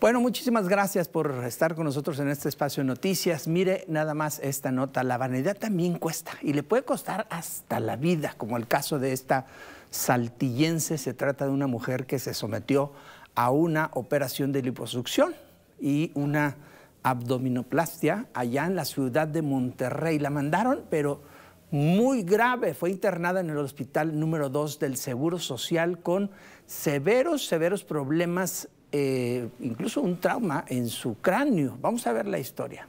Bueno, muchísimas gracias por estar con nosotros en este espacio de noticias. Mire nada más esta nota. La vanidad también cuesta y le puede costar hasta la vida, como el caso de esta saltillense. Se trata de una mujer que se sometió a una operación de liposucción y una abdominoplastia allá en la ciudad de Monterrey. La mandaron, pero muy grave. Fue internada en el hospital número 2 del Seguro Social con severos, severos problemas eh, incluso un trauma en su cráneo. Vamos a ver la historia.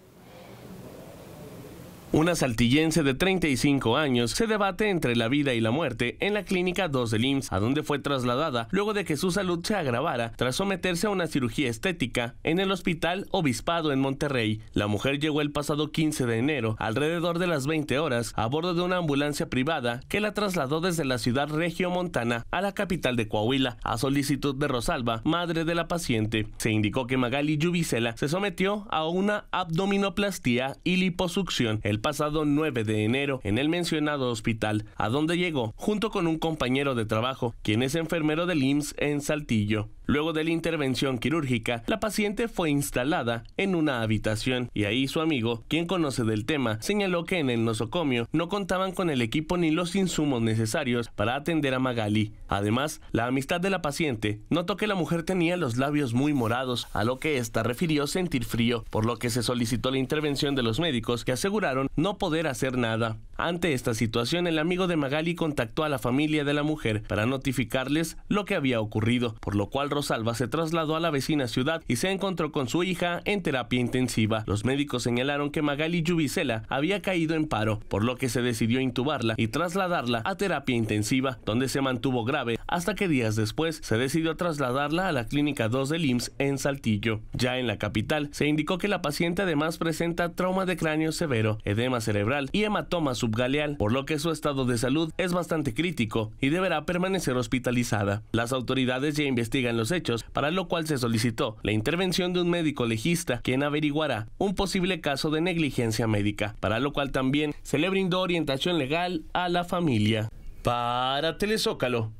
Una saltillense de 35 años se debate entre la vida y la muerte en la clínica 2 del IMSS, a donde fue trasladada luego de que su salud se agravara tras someterse a una cirugía estética en el Hospital Obispado en Monterrey. La mujer llegó el pasado 15 de enero, alrededor de las 20 horas, a bordo de una ambulancia privada que la trasladó desde la ciudad Regio Montana a la capital de Coahuila, a solicitud de Rosalba, madre de la paciente. Se indicó que Magali Yubicela se sometió a una abdominoplastía y liposucción pasado 9 de enero en el mencionado hospital, a donde llegó junto con un compañero de trabajo, quien es enfermero del IMSS en Saltillo. Luego de la intervención quirúrgica, la paciente fue instalada en una habitación y ahí su amigo, quien conoce del tema, señaló que en el nosocomio no contaban con el equipo ni los insumos necesarios para atender a Magali. Además, la amistad de la paciente notó que la mujer tenía los labios muy morados, a lo que ésta refirió sentir frío, por lo que se solicitó la intervención de los médicos que aseguraron no poder hacer nada. Ante esta situación, el amigo de Magali contactó a la familia de la mujer para notificarles lo que había ocurrido, por lo cual Rosalba se trasladó a la vecina ciudad y se encontró con su hija en terapia intensiva. Los médicos señalaron que Magali Yubicela había caído en paro, por lo que se decidió intubarla y trasladarla a terapia intensiva, donde se mantuvo grave hasta que días después se decidió trasladarla a la clínica 2 del IMSS en Saltillo. Ya en la capital, se indicó que la paciente además presenta trauma de cráneo severo, edema cerebral y hematoma subterráneo Galeal, por lo que su estado de salud es bastante crítico y deberá permanecer hospitalizada. Las autoridades ya investigan los hechos, para lo cual se solicitó la intervención de un médico legista, quien averiguará un posible caso de negligencia médica, para lo cual también se le brindó orientación legal a la familia. Para Telezócalo,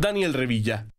Daniel Revilla.